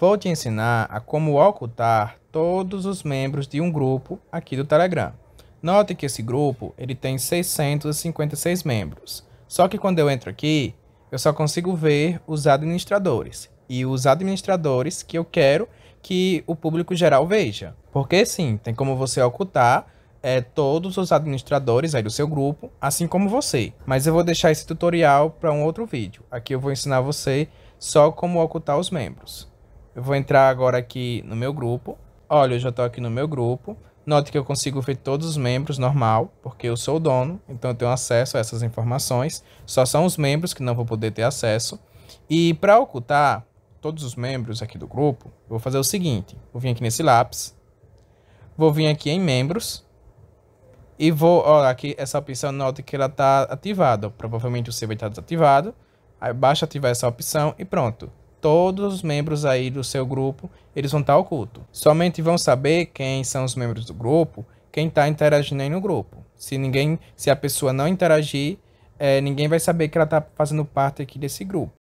Vou te ensinar a como ocultar todos os membros de um grupo aqui do Telegram. Note que esse grupo ele tem 656 membros. Só que quando eu entro aqui, eu só consigo ver os administradores. E os administradores que eu quero que o público geral veja. Porque sim, tem como você ocultar é, todos os administradores aí do seu grupo, assim como você. Mas eu vou deixar esse tutorial para um outro vídeo. Aqui eu vou ensinar você só como ocultar os membros. Eu vou entrar agora aqui no meu grupo. Olha, eu já estou aqui no meu grupo. Note que eu consigo ver todos os membros normal, porque eu sou o dono, então eu tenho acesso a essas informações. Só são os membros que não vou poder ter acesso. E para ocultar todos os membros aqui do grupo, eu vou fazer o seguinte. Vou vir aqui nesse lápis. Vou vir aqui em membros. E vou, olha, aqui essa opção, note que ela está ativada. Provavelmente o seu vai estar desativado. Aí basta ativar essa opção e pronto todos os membros aí do seu grupo, eles vão estar oculto. Somente vão saber quem são os membros do grupo, quem está interagindo aí no grupo. Se ninguém, se a pessoa não interagir, é, ninguém vai saber que ela está fazendo parte aqui desse grupo.